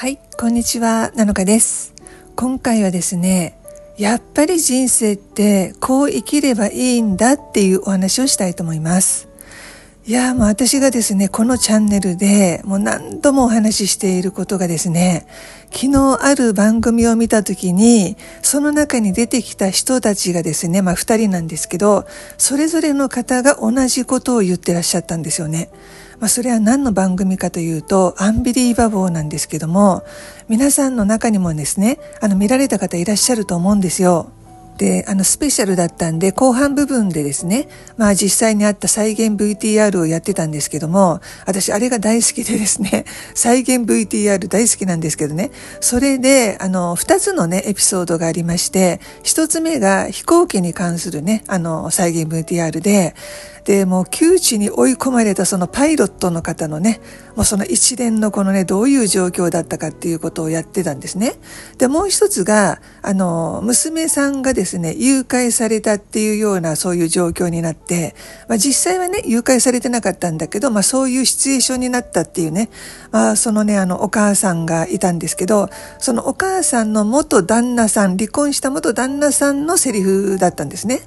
はい、こんにちは、なのかです。今回はですね、やっぱり人生ってこう生きればいいんだっていうお話をしたいと思います。いやもう私がですね、このチャンネルでもう何度もお話ししていることがですね、昨日ある番組を見た時に、その中に出てきた人たちがですね、まあ二人なんですけど、それぞれの方が同じことを言ってらっしゃったんですよね。まあ、それは何の番組かというと、アンビリーバボーなんですけども、皆さんの中にもですね、あの見られた方いらっしゃると思うんですよ。であのスペシャルだったんで後半部分でですねまあ実際にあった再現 VTR をやってたんですけども私あれが大好きでですね 再現 VTR 大好きなんですけどねそれであの2つのねエピソードがありまして1つ目が飛行機に関するねあの再現 VTR ででもう窮地に追い込まれたそのパイロットの方のねその一連のこのね、どういう状況だったかっていうことをやってたんですね。で、もう一つが、あの、娘さんがですね、誘拐されたっていうようなそういう状況になって、まあ実際はね、誘拐されてなかったんだけど、まあそういうシチュエーションになったっていうね、まあそのね、あの、お母さんがいたんですけど、そのお母さんの元旦那さん、離婚した元旦那さんのセリフだったんですね。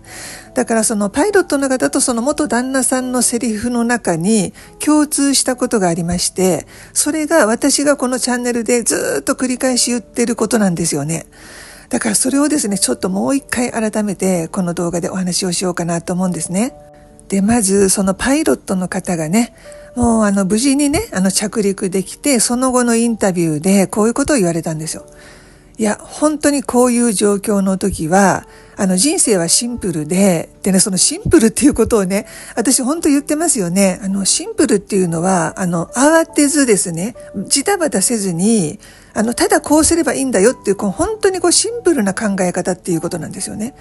だからそのパイロットの方とその元旦那さんのセリフの中に共通したことがありまして、それが私がこのチャンネルでずっと繰り返し言ってることなんですよね。だからそれをですね、ちょっともう一回改めてこの動画でお話をしようかなと思うんですね。で、まずそのパイロットの方がね、もうあの無事にね、あの着陸できて、その後のインタビューでこういうことを言われたんですよ。いや、本当にこういう状況の時は、あの人生はシンプルで、でね、そのシンプルっていうことをね、私本当言ってますよね。あの、シンプルっていうのは、あの、慌てずですね、ジタバタせずに、あの、ただこうすればいいんだよっていう、こう本当にこうシンプルな考え方っていうことなんですよね。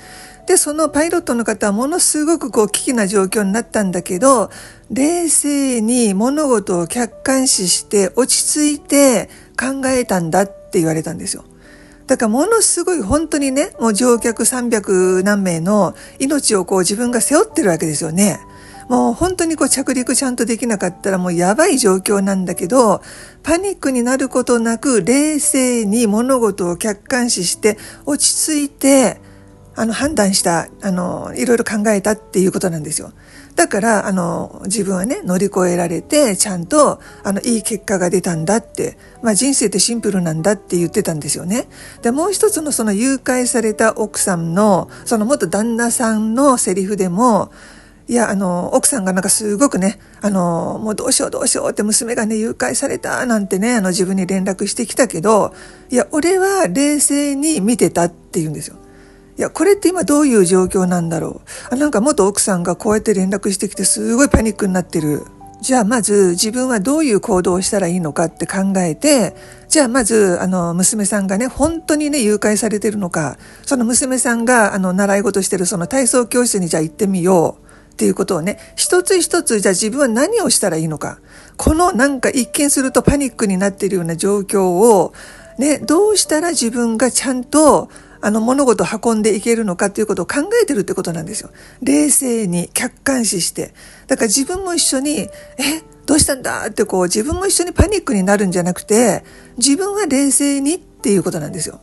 で、そのパイロットの方はものすごくこう危機な状況になったんだけど、冷静に物事を客観視して落ち着いて考えたんだって言われたんですよ。だからものすごい本当にね、もう乗客300何名の命をこう自分が背負ってるわけですよね。もう本当にこう着陸ちゃんとできなかったらもうやばい状況なんだけど、パニックになることなく冷静に物事を客観視して落ち着いて、あの判断した、あの、いろいろ考えたっていうことなんですよ。だから、あの、自分はね、乗り越えられて、ちゃんと、あの、いい結果が出たんだって、まあ人生ってシンプルなんだって言ってたんですよね。で、もう一つのその誘拐された奥さんの、その元旦那さんのセリフでも、いや、あの、奥さんがなんかすごくね、あの、もうどうしようどうしようって娘がね、誘拐されたなんてね、あの自分に連絡してきたけど、いや、俺は冷静に見てたって言うんですよ。いや、これって今どういう状況なんだろう。あなんか元奥さんがこうやって連絡してきてすごいパニックになってる。じゃあまず自分はどういう行動をしたらいいのかって考えて、じゃあまずあの娘さんがね、本当にね、誘拐されてるのか、その娘さんがあの習い事してるその体操教室にじゃあ行ってみよう。っていうことをね、一つ一つじゃあ自分は何をしたらいいのか。このなんか一見するとパニックになっているような状況を、ね、どうしたら自分がちゃんとあの物事を運んでいけるのかということを考えてるってことなんですよ。冷静に客観視して。だから自分も一緒に、えどうしたんだってこう自分も一緒にパニックになるんじゃなくて、自分は冷静にっていうことなんですよ。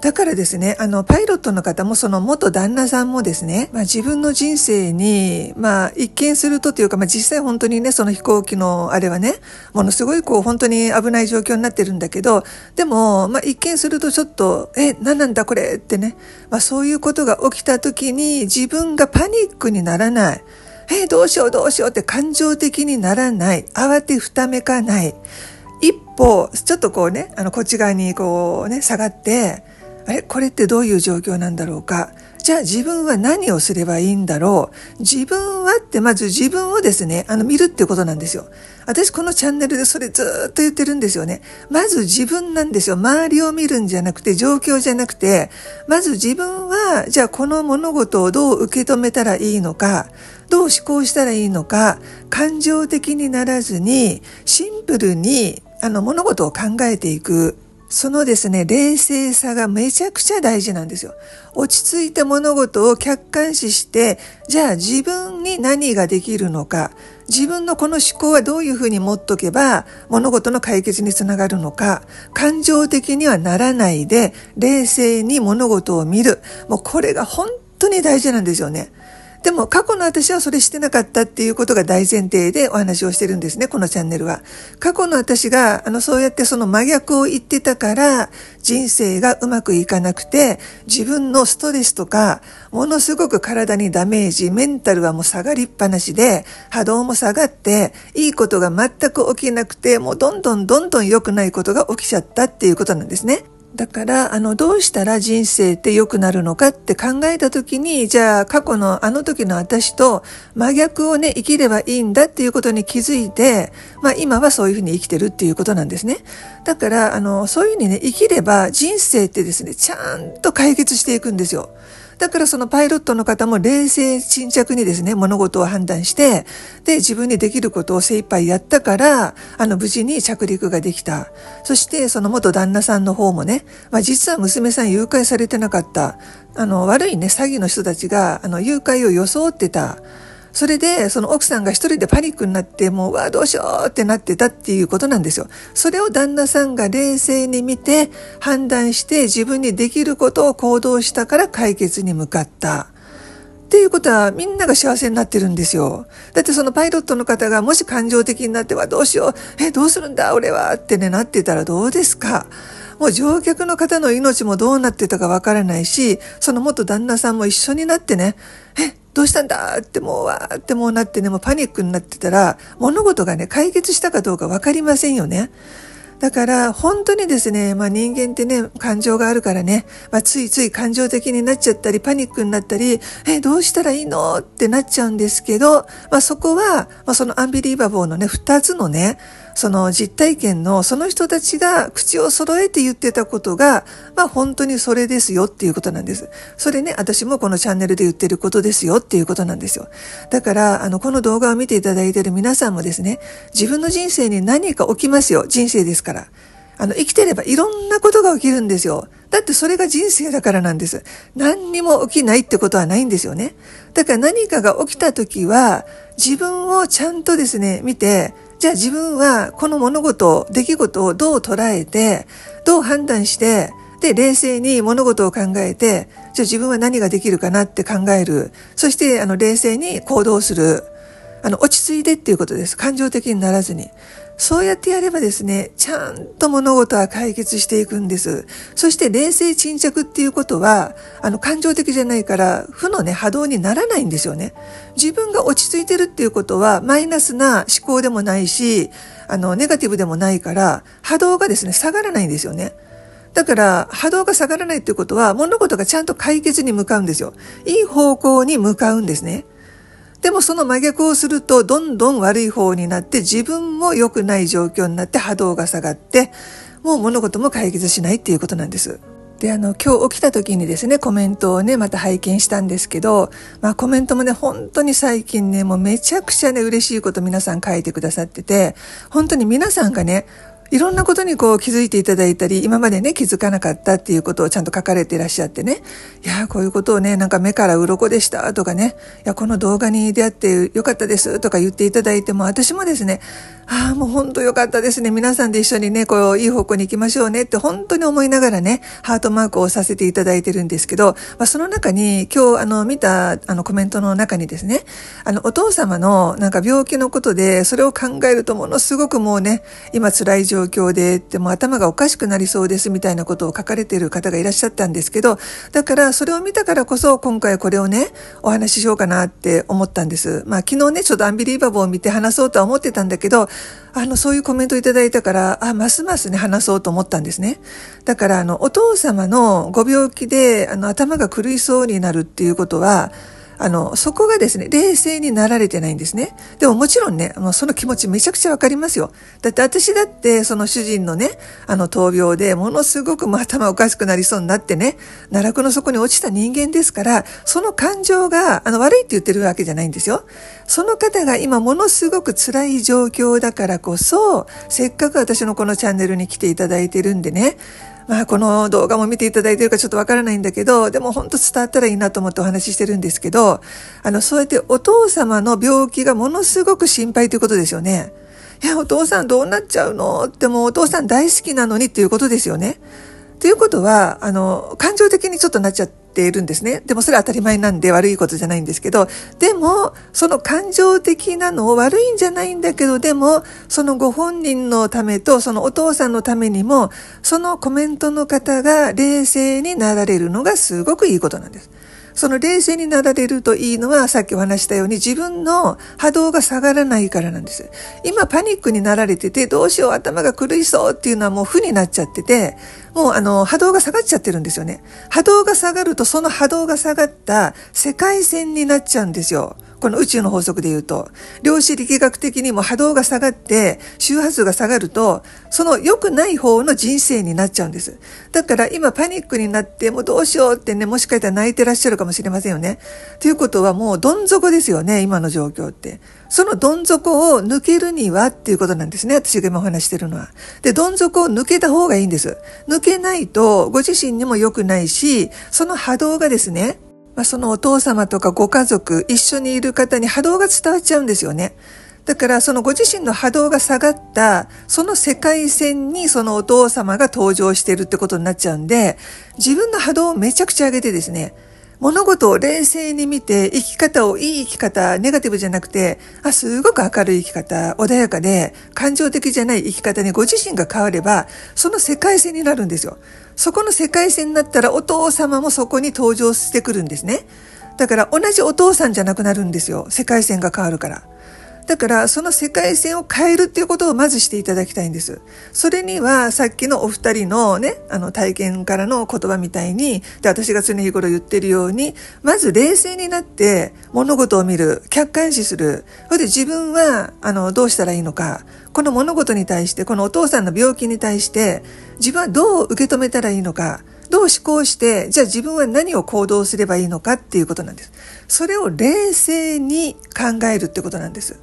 だからですね、あの、パイロットの方もその元旦那さんもですね、まあ自分の人生に、まあ一見するとというか、まあ実際本当にね、その飛行機のあれはね、ものすごいこう本当に危ない状況になってるんだけど、でも、まあ一見するとちょっと、え、何なんだこれってね、まあそういうことが起きた時に自分がパニックにならない。えどうしようどうしようって感情的にならない。慌てふためかない。一歩、ちょっとこうね、あの、こっち側にこうね、下がって、えこれってどういう状況なんだろうかじゃあ自分は何をすればいいんだろう自分はってまず自分をですねあの見るってことなんですよ私このチャンネルでそれずっと言ってるんですよねまず自分なんですよ周りを見るんじゃなくて状況じゃなくてまず自分はじゃあこの物事をどう受け止めたらいいのかどう思考したらいいのか感情的にならずにシンプルにあの物事を考えていくそのですね、冷静さがめちゃくちゃ大事なんですよ。落ち着いて物事を客観視して、じゃあ自分に何ができるのか、自分のこの思考はどういうふうに持っとけば物事の解決につながるのか、感情的にはならないで、冷静に物事を見る。もうこれが本当に大事なんですよね。でも過去の私はそれしてなかったっていうことが大前提でお話をしてるんですね、このチャンネルは。過去の私が、あの、そうやってその真逆を言ってたから、人生がうまくいかなくて、自分のストレスとか、ものすごく体にダメージ、メンタルはもう下がりっぱなしで、波動も下がって、いいことが全く起きなくて、もうどんどんどんどん良くないことが起きちゃったっていうことなんですね。だからあのどうしたら人生って良くなるのかって考えた時にじゃあ過去のあの時の私と真逆をね生きればいいんだっていうことに気づいて、まあ、今はそういうふうに生きてるっていうことなんですねだからあのそういうふうにね生きれば人生ってですねちゃんと解決していくんですよだからそのパイロットの方も冷静沈着にですね、物事を判断して、で、自分にできることを精一杯やったから、あの、無事に着陸ができた。そして、その元旦那さんの方もね、まあ、実は娘さん誘拐されてなかった。あの、悪いね、詐欺の人たちが、あの、誘拐を装ってた。それで、その奥さんが一人でパニックになって、もう、わあ、どうしようってなってたっていうことなんですよ。それを旦那さんが冷静に見て、判断して自分にできることを行動したから解決に向かった。っていうことはみんなが幸せになってるんですよ。だってそのパイロットの方がもし感情的になってはどうしよう、え、どうするんだ俺はってね、なってたらどうですかもう乗客の方の命もどうなってたかわからないし、その元旦那さんも一緒になってね、え、どうしたんだってもうわーってもうなってね、もうパニックになってたら、物事がね、解決したかどうかわかりませんよね。だから本当にですね、まあ、人間ってね、感情があるからね、まあ、ついつい感情的になっちゃったり、パニックになったり、え、どうしたらいいのってなっちゃうんですけど、まあ、そこは、まあ、そのアンビリーバボーのね、二つのね、その実体験のその人たちが口を揃えて言ってたことが、まあ本当にそれですよっていうことなんです。それね、私もこのチャンネルで言ってることですよっていうことなんですよ。だから、あの、この動画を見ていただいている皆さんもですね、自分の人生に何か起きますよ。人生ですから。あの、生きてればいろんなことが起きるんですよ。だってそれが人生だからなんです。何にも起きないってことはないんですよね。だから何かが起きた時は、自分をちゃんとですね、見て、じゃあ自分はこの物事、出来事をどう捉えて、どう判断して、で、冷静に物事を考えて、じゃあ自分は何ができるかなって考える。そして、あの、冷静に行動する。あの、落ち着いてっていうことです。感情的にならずに。そうやってやればですね、ちゃんと物事は解決していくんです。そして冷静沈着っていうことは、あの、感情的じゃないから、負のね、波動にならないんですよね。自分が落ち着いてるっていうことは、マイナスな思考でもないし、あの、ネガティブでもないから、波動がですね、下がらないんですよね。だから波動が下がらないっていうことは物事がちゃんと解決に向かうんですよ。いい方向に向かうんですね。でもその真逆をするとどんどん悪い方になって自分も良くない状況になって波動が下がってもう物事も解決しないっていうことなんです。で、あの、今日起きた時にですね、コメントをね、また拝見したんですけど、まあコメントもね、本当に最近ね、もうめちゃくちゃね、嬉しいこと皆さん書いてくださってて、本当に皆さんがね、いろんなことにこう気づいていただいたり、今までね、気づかなかったっていうことをちゃんと書かれていらっしゃってね、いや、こういうことをね、なんか目から鱗でしたとかね、いや、この動画に出会ってよかったですとか言っていただいても、私もですね、ああ、もう本当よかったですね。皆さんで一緒にね、こう、いい方向に行きましょうねって本当に思いながらね、ハートマークをさせていただいてるんですけど、まあ、その中に、今日、あの、見た、あの、コメントの中にですね、あの、お父様の、なんか病気のことで、それを考えるとものすごくもうね、今辛い状状況で、でも頭がおかしくなりそうですみたいなことを書かれている方がいらっしゃったんですけど、だからそれを見たからこそ今回これをね、お話ししようかなって思ったんです。まあ昨日ね、ちょっとアンビリーバボーを見て話そうとは思ってたんだけど、あの、そういうコメントいただいたから、あ、ますますね、話そうと思ったんですね。だからあの、お父様のご病気で、あの、頭が狂いそうになるっていうことは、あの、そこがですね、冷静になられてないんですね。でももちろんね、もうその気持ちめちゃくちゃわかりますよ。だって私だって、その主人のね、あの闘病でものすごくもう頭おかしくなりそうになってね、奈落の底に落ちた人間ですから、その感情が、あの、悪いって言ってるわけじゃないんですよ。その方が今ものすごく辛い状況だからこそ、せっかく私のこのチャンネルに来ていただいてるんでね、まあ、この動画も見ていただいてるかちょっとわからないんだけど、でも本当伝わったらいいなと思ってお話ししてるんですけど、あの、そうやってお父様の病気がものすごく心配ということですよね。いや、お父さんどうなっちゃうのってもうお父さん大好きなのにっていうことですよね。ということは、あの、感情的にちょっとなっちゃって、ているんですね。でもそれは当たり前なんで悪いことじゃないんですけど、でも、その感情的なのを悪いんじゃないんだけど、でも、そのご本人のためと、そのお父さんのためにも、そのコメントの方が冷静になられるのがすごくいいことなんです。その冷静になられるといいのは、さっきお話したように自分の波動が下がらないからなんです。今パニックになられてて、どうしよう頭が狂いそうっていうのはもう負になっちゃってて、もうあの、波動が下がっちゃってるんですよね。波動が下がると、その波動が下がった世界線になっちゃうんですよ。この宇宙の法則で言うと、量子力学的にも波動が下がって、周波数が下がると、その良くない方の人生になっちゃうんです。だから今パニックになって、もうどうしようってね、もしかしたら泣いてらっしゃるかもしれませんよね。ということはもうどん底ですよね、今の状況って。そのどん底を抜けるにはっていうことなんですね。私が今お話してるのは。で、どん底を抜けた方がいいんです。抜けないと、ご自身にも良くないし、その波動がですね、まあ、そのお父様とかご家族、一緒にいる方に波動が伝わっちゃうんですよね。だからそのご自身の波動が下がったその世界線にそのお父様が登場してるってことになっちゃうんで自分の波動をめちゃくちゃ上げてですね物事を冷静に見て生き方をいい生き方ネガティブじゃなくてあすごく明るい生き方穏やかで感情的じゃない生き方にご自身が変わればその世界線になるんですよそこの世界線になったらお父様もそこに登場してくるんですね。だから同じお父さんじゃなくなるんですよ。世界線が変わるから。だから、その世界線を変えるっていうことをまずしていただきたいんです。それには、さっきのお二人のね、あの体験からの言葉みたいに、で、私が常日頃言ってるように、まず冷静になって物事を見る、客観視する。それで自分は、あの、どうしたらいいのか。この物事に対して、このお父さんの病気に対して、自分はどう受け止めたらいいのか。どう思考して、じゃあ自分は何を行動すればいいのかっていうことなんです。それを冷静に考えるってことなんです。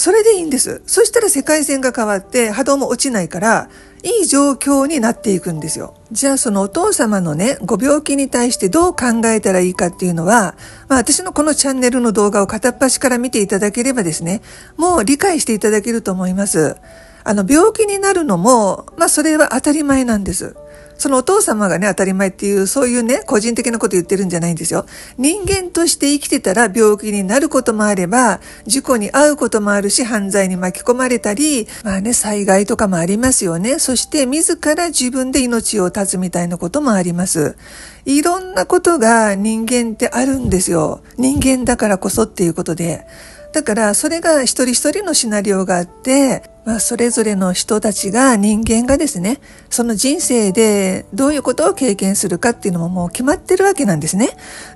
それでいいんです。そしたら世界線が変わって波動も落ちないから、いい状況になっていくんですよ。じゃあそのお父様のね、ご病気に対してどう考えたらいいかっていうのは、まあ私のこのチャンネルの動画を片っ端から見ていただければですね、もう理解していただけると思います。あの、病気になるのも、まあそれは当たり前なんです。そのお父様がね、当たり前っていう、そういうね、個人的なこと言ってるんじゃないんですよ。人間として生きてたら病気になることもあれば、事故に遭うこともあるし、犯罪に巻き込まれたり、まあね、災害とかもありますよね。そして、自ら自分で命を絶つみたいなこともあります。いろんなことが人間ってあるんですよ。人間だからこそっていうことで。だからそれが一人一人のシナリオがあって、まあ、それぞれの人たちが人間がですね、その人生でどういうことを経験するかっていうのももう決まってるわけなんですね。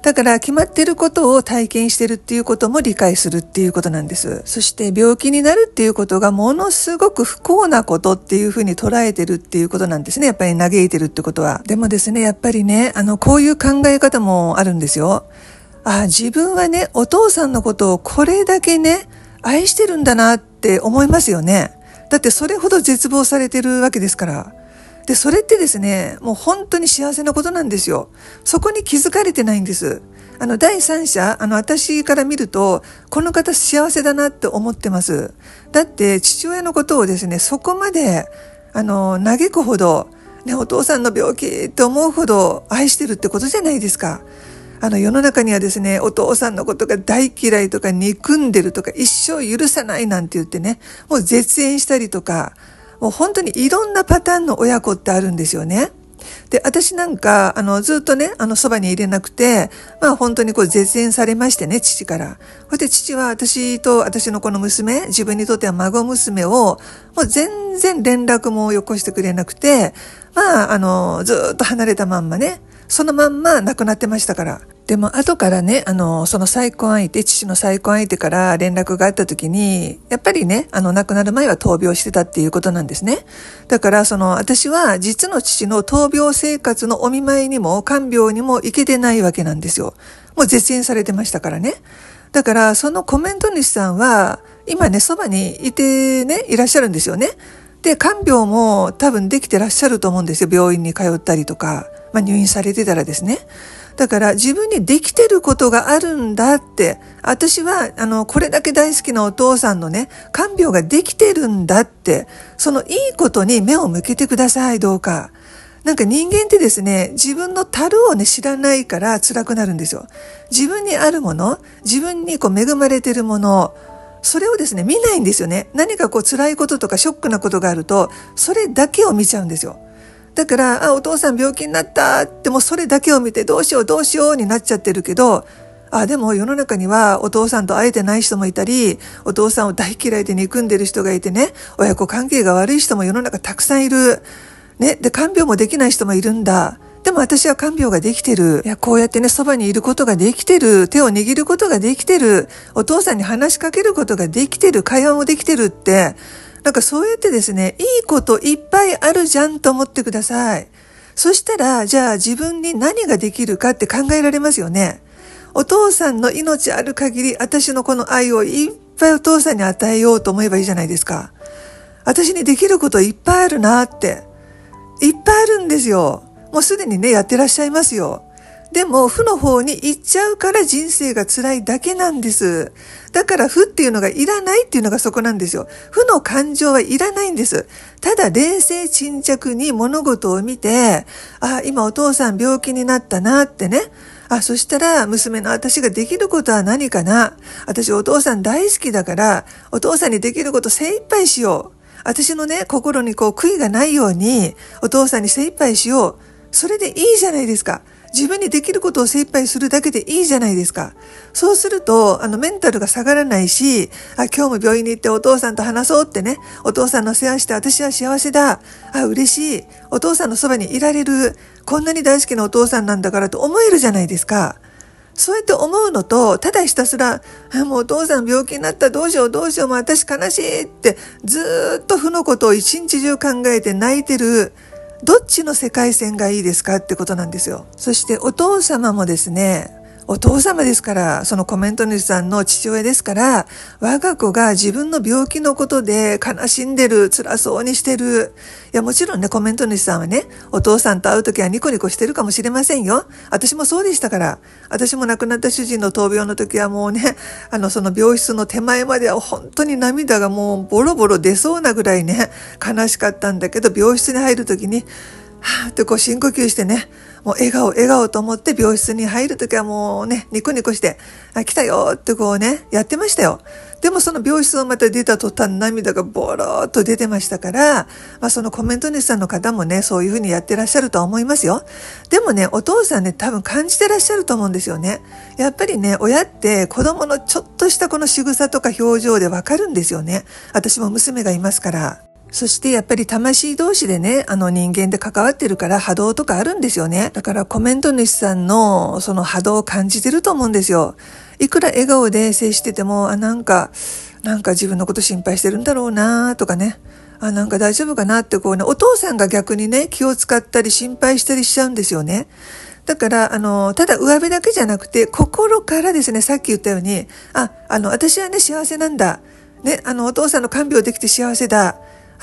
だから決まってることを体験してるっていうことも理解するっていうことなんです。そして病気になるっていうことがものすごく不幸なことっていうふうに捉えてるっていうことなんですね。やっぱり嘆いてるってことは。でもですね、やっぱりね、あの、こういう考え方もあるんですよ。あ自分はね、お父さんのことをこれだけね、愛してるんだなって思いますよね。だってそれほど絶望されてるわけですから。で、それってですね、もう本当に幸せなことなんですよ。そこに気づかれてないんです。あの、第三者、あの、私から見ると、この方幸せだなって思ってます。だって、父親のことをですね、そこまで、あの、嘆くほど、ね、お父さんの病気って思うほど愛してるってことじゃないですか。あの世の中にはですね、お父さんのことが大嫌いとか憎んでるとか一生許さないなんて言ってね、もう絶縁したりとか、もう本当にいろんなパターンの親子ってあるんですよね。で、私なんか、あの、ずっとね、あの、そばに入れなくて、まあ本当にこう絶縁されましてね、父から。そして父は私と私のこの娘、自分にとっては孫娘を、もう全然連絡もよこしてくれなくて、まあ、あの、ずっと離れたまんまね、そのまんま亡くなってましたから。でも後からね、あの、その再婚相手、父の再婚相手から連絡があった時に、やっぱりね、あの、亡くなる前は闘病してたっていうことなんですね。だから、その、私は実の父の闘病生活のお見舞いにも、看病にも行けてないわけなんですよ。もう絶縁されてましたからね。だから、そのコメント主さんは、今ね、そばにいてね、いらっしゃるんですよね。で、看病も多分できてらっしゃると思うんですよ。病院に通ったりとか、まあ入院されてたらですね。だから自分にできてることがあるんだって、私は、あの、これだけ大好きなお父さんのね、看病ができてるんだって、そのいいことに目を向けてください、どうか。なんか人間ってですね、自分の樽をね、知らないから辛くなるんですよ。自分にあるもの、自分にこう恵まれてるもの、それをですね、見ないんですよね。何かこう辛いこととかショックなことがあると、それだけを見ちゃうんですよ。だから、あ、お父さん病気になったってもうそれだけを見てどうしようどうしようになっちゃってるけど、あ、でも世の中にはお父さんと会えてない人もいたり、お父さんを大嫌いで憎んでる人がいてね、親子関係が悪い人も世の中たくさんいる。ね、で、看病もできない人もいるんだ。でも私は看病ができてる。いや、こうやってね、そばにいることができてる。手を握ることができてる。お父さんに話しかけることができてる。会話もできてるって。なんかそうやってですね、いいこといっぱいあるじゃんと思ってください。そしたら、じゃあ自分に何ができるかって考えられますよね。お父さんの命ある限り、私のこの愛をいっぱいお父さんに与えようと思えばいいじゃないですか。私にできることいっぱいあるなって。いっぱいあるんですよ。もうすでにね、やってらっしゃいますよ。でも、負の方に行っちゃうから人生が辛いだけなんです。だから、負っていうのがいらないっていうのがそこなんですよ。負の感情はいらないんです。ただ、冷静沈着に物事を見て、あ、今お父さん病気になったなってね。あ、そしたら娘の私ができることは何かな私お父さん大好きだから、お父さんにできること精一杯しよう。私のね、心にこう悔いがないように、お父さんに精一杯しよう。それでいいじゃないですか。自分にできることを精一杯するだけでいいじゃないですか。そうすると、あの、メンタルが下がらないし、あ、今日も病院に行ってお父さんと話そうってね、お父さんの世話して私は幸せだ。あ、嬉しい。お父さんのそばにいられる。こんなに大好きなお父さんなんだからと思えるじゃないですか。そうやって思うのと、ただひたすら、あもうお父さん病気になった、どうしようどうしよう、もう私悲しいって、ずっと負のことを一日中考えて泣いてる。どっちの世界線がいいですかってことなんですよ。そしてお父様もですね、お父様ですから、そのコメント主さんの父親ですから、我が子が自分の病気のことで悲しんでる、辛そうにしてる。いや、もちろんね、コメント主さんはね、お父さんと会う時はニコニコしてるかもしれませんよ。私もそうでしたから。私も亡くなった主人の闘病の時はもうね、あの、その病室の手前までは本当に涙がもうボロボロ出そうなぐらいね、悲しかったんだけど、病室に入る時に、はぁってこう深呼吸してね、もう笑顔、笑顔と思って病室に入るときはもうね、ニコニコして、あ、来たよってこうね、やってましたよ。でもその病室をまた出た途端涙がボローっと出てましたから、まあそのコメント主さんの方もね、そういうふうにやってらっしゃるとは思いますよ。でもね、お父さんね、多分感じてらっしゃると思うんですよね。やっぱりね、親って子供のちょっとしたこの仕草とか表情でわかるんですよね。私も娘がいますから。そしてやっぱり魂同士でね、あの人間で関わってるから波動とかあるんですよね。だからコメント主さんのその波動を感じてると思うんですよ。いくら笑顔で接してても、あ、なんか、なんか自分のこと心配してるんだろうなとかね。あ、なんか大丈夫かなってこうね、お父さんが逆にね、気を使ったり心配したりしちゃうんですよね。だから、あの、ただ上辺だけじゃなくて、心からですね、さっき言ったように、あ、あの、私はね、幸せなんだ。ね、あの、お父さんの看病できて幸せだ。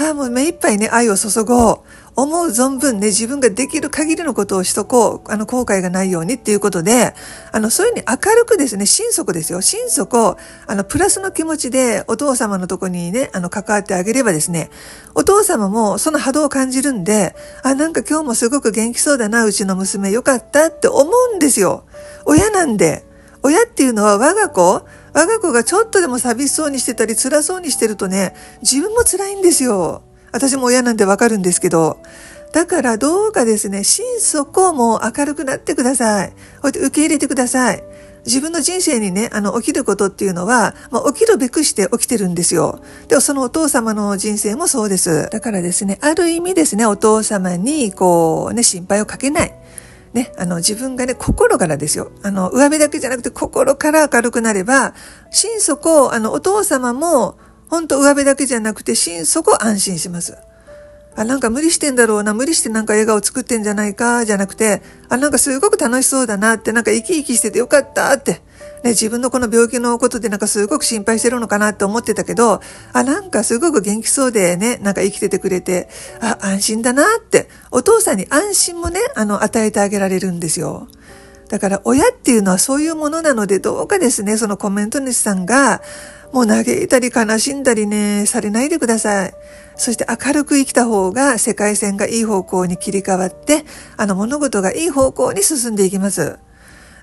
ああ、もう目いっぱいね、愛を注ごう。思う存分ね、自分ができる限りのことをしとこう。あの、後悔がないようにっていうことで、あの、そういうふうに明るくですね、心底ですよ。心底、あの、プラスの気持ちでお父様のとこにね、あの、関わってあげればですね、お父様もその波動を感じるんで、あ、なんか今日もすごく元気そうだな、うちの娘よかったって思うんですよ。親なんで。親っていうのは我が子、我が子がちょっとでも寂しそうにしてたり辛そうにしてるとね、自分も辛いんですよ。私も親なんでわかるんですけど。だからどうかですね、心底も明るくなってください。こうやって受け入れてください。自分の人生にね、あの、起きることっていうのは、まあ、起きるべくして起きてるんですよ。でも、そのお父様の人生もそうです。だからですね、ある意味ですね、お父様に、こう、ね、心配をかけない。ね、あの、自分がね、心からですよ。あの、上辺だけじゃなくて心から明るくなれば、心底、あの、お父様も、本当上辺だけじゃなくて、心底安心します。あ、なんか無理してんだろうな、無理してなんか笑顔作ってんじゃないか、じゃなくて、あ、なんかすごく楽しそうだなって、なんか生き生きしててよかったって、ね、自分のこの病気のことでなんかすごく心配してるのかなと思ってたけど、あ、なんかすごく元気そうでね、なんか生きててくれて、あ、安心だなって、お父さんに安心もね、あの、与えてあげられるんですよ。だから親っていうのはそういうものなので、どうかですね、そのコメント主さんが、もう嘆いたり悲しんだりね、されないでください。そして明るく生きた方が世界線がいい方向に切り替わって、あの物事がいい方向に進んでいきます。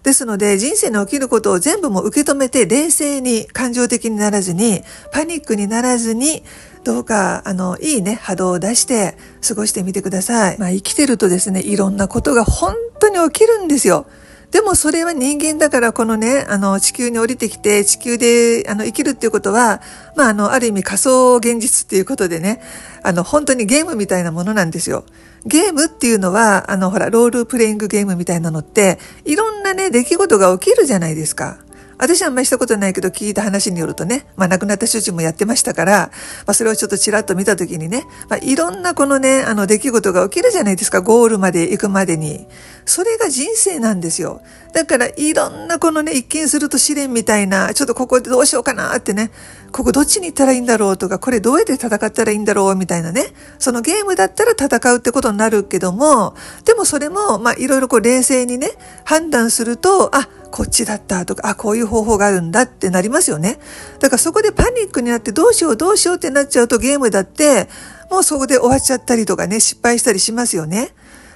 ですので、人生の起きることを全部も受け止めて、冷静に、感情的にならずに、パニックにならずに、どうか、あの、いいね、波動を出して、過ごしてみてください。まあ、生きてるとですね、いろんなことが本当に起きるんですよ。でもそれは人間だからこのね、あの地球に降りてきて地球であの生きるっていうことは、まああのある意味仮想現実っていうことでね、あの本当にゲームみたいなものなんですよ。ゲームっていうのは、あのほら、ロールプレイングゲームみたいなのって、いろんなね、出来事が起きるじゃないですか。私はあんまりしたことないけど聞いた話によるとね、まあ亡くなった主人もやってましたから、まあそれをちょっとちらっと見たときにね、まあいろんなこのね、あの出来事が起きるじゃないですか、ゴールまで行くまでに。それが人生なんですよ。だからいろんなこのね、一見すると試練みたいな、ちょっとここでどうしようかなってね、ここどっちに行ったらいいんだろうとか、これどうやって戦ったらいいんだろうみたいなね、そのゲームだったら戦うってことになるけども、でもそれも、まあいろいろこう冷静にね、判断すると、あ、こっちだったとか、あ、こういう方法があるんだってなりますよね。だからそこでパニックになってどうしようどうしようってなっちゃうとゲームだって、もうそこで終わっちゃったりとかね、失敗したりしますよね。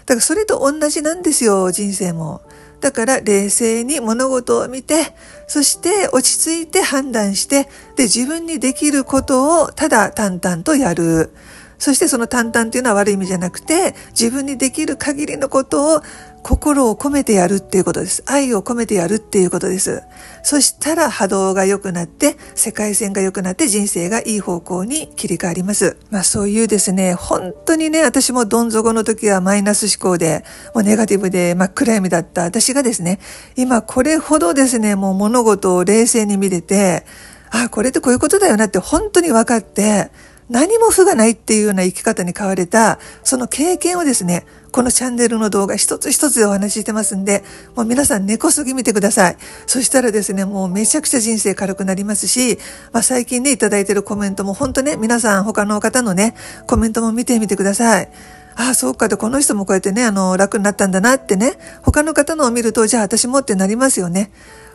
だからそれと同じなんですよ、人生も。だから冷静に物事を見て、そして落ち着いて判断して、で、自分にできることをただ淡々とやる。そしてその淡々っていうのは悪い意味じゃなくて、自分にできる限りのことを心を込めてやるっていうことです。愛を込めてやるっていうことです。そしたら波動が良くなって、世界線が良くなって人生がいい方向に切り替わります。まあそういうですね、本当にね、私もどん底の時はマイナス思考で、もうネガティブで真っ暗闇だった私がですね、今これほどですね、もう物事を冷静に見れて、あ、これってこういうことだよなって本当に分かって、何も負がないっていうような生き方に変われた、その経験をですね、このチャンネルの動画一つ一つでお話ししてますんで、もう皆さん根こそぎ見てください。そしたらですね、もうめちゃくちゃ人生軽くなりますし、まあ、最近ね、いただいてるコメントも本当ね、皆さん他の方のね、コメントも見てみてください。ああ、そうかで、この人もこうやってね、あの、楽になったんだなってね、他の方のを見ると、じゃあ私もってなりますよね。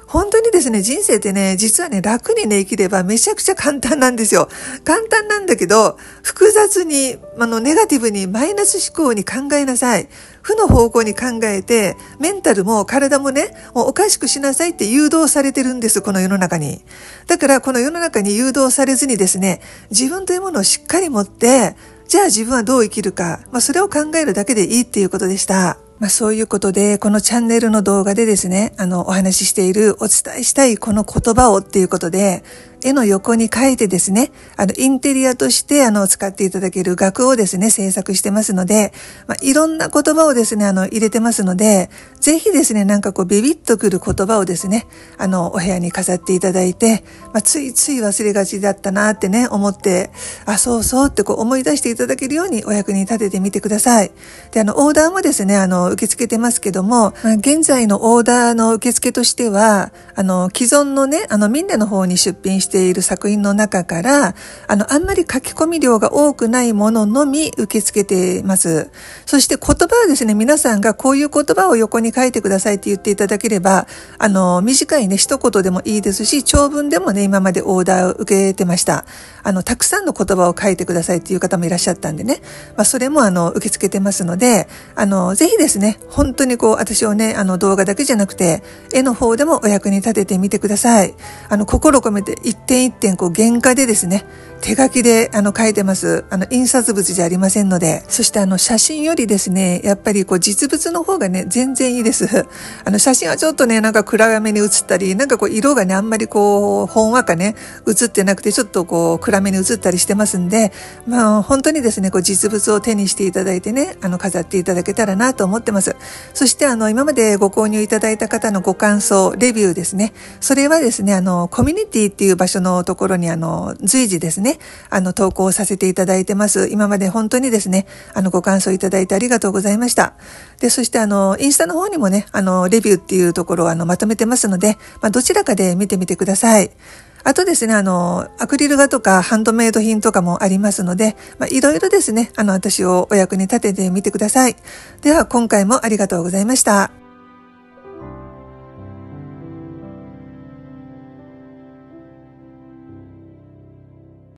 本当にですね、人生ってね、実はね、楽にね、生きればめちゃくちゃ簡単なんですよ。簡単なんだけど、複雑に、あの、ネガティブに、マイナス思考に考えなさい。負の方向に考えて、メンタルも体もね、もうおかしくしなさいって誘導されてるんです、この世の中に。だから、この世の中に誘導されずにですね、自分というものをしっかり持って、じゃあ自分はどう生きるか、まあ、それを考えるだけでいいっていうことでした。まあ、そういうことで、このチャンネルの動画でですね、あの、お話ししている、お伝えしたいこの言葉をっていうことで、絵の横に書いてですね、あの、インテリアとして、あの、使っていただける額をですね、制作してますので、まあ、いろんな言葉をですね、あの、入れてますので、ぜひですね、なんかこう、ビビッとくる言葉をですね、あの、お部屋に飾っていただいて、まあ、ついつい忘れがちだったなってね、思って、あ、そうそうってこう、思い出していただけるようにお役に立ててみてください。で、あの、オーダーもですね、あの、受け付けてますけども、まあ、現在のオーダーの受付としては、あの、既存のね、あの、みんなの方に出品してしている作品の中から、あの、あんまり書き込み量が多くないもののみ受け付けています。そして言葉はですね、皆さんがこういう言葉を横に書いてくださいって言っていただければ、あの、短いね、一言でもいいですし、長文でもね、今までオーダーを受けてました。あの、たくさんの言葉を書いてくださいっていう方もいらっしゃったんでね、まあ、それもあの、受け付けてますので、あの、ぜひですね、本当にこう、私をね、あの、動画だけじゃなくて、絵の方でもお役に立ててみてください。あの、心込めて一一点一点こう原価でですね手書きであの書いてます。あの印刷物じゃありませんので。そしてあの写真よりですね、やっぱりこう実物の方がね、全然いいです。あの写真はちょっとね、なんか暗めに写ったり、なんかこう色がね、あんまりこう、ほんわかね、写ってなくてちょっとこう暗めに写ったりしてますんで、まあ本当にですね、こう実物を手にしていただいてね、あの飾っていただけたらなと思ってます。そしてあの今までご購入いただいた方のご感想、レビューですね。それはですね、あのコミュニティっていう場所のところにあの随時ですね、ね、あの、投稿させていただいてます。今まで本当にですね、あの、ご感想いただいてありがとうございました。で、そしてあの、インスタの方にもね、あの、レビューっていうところをあの、まとめてますので、まあ、どちらかで見てみてください。あとですね、あの、アクリル画とかハンドメイド品とかもありますので、まあ、いろいろですね、あの、私をお役に立ててみてください。では、今回もありがとうございました。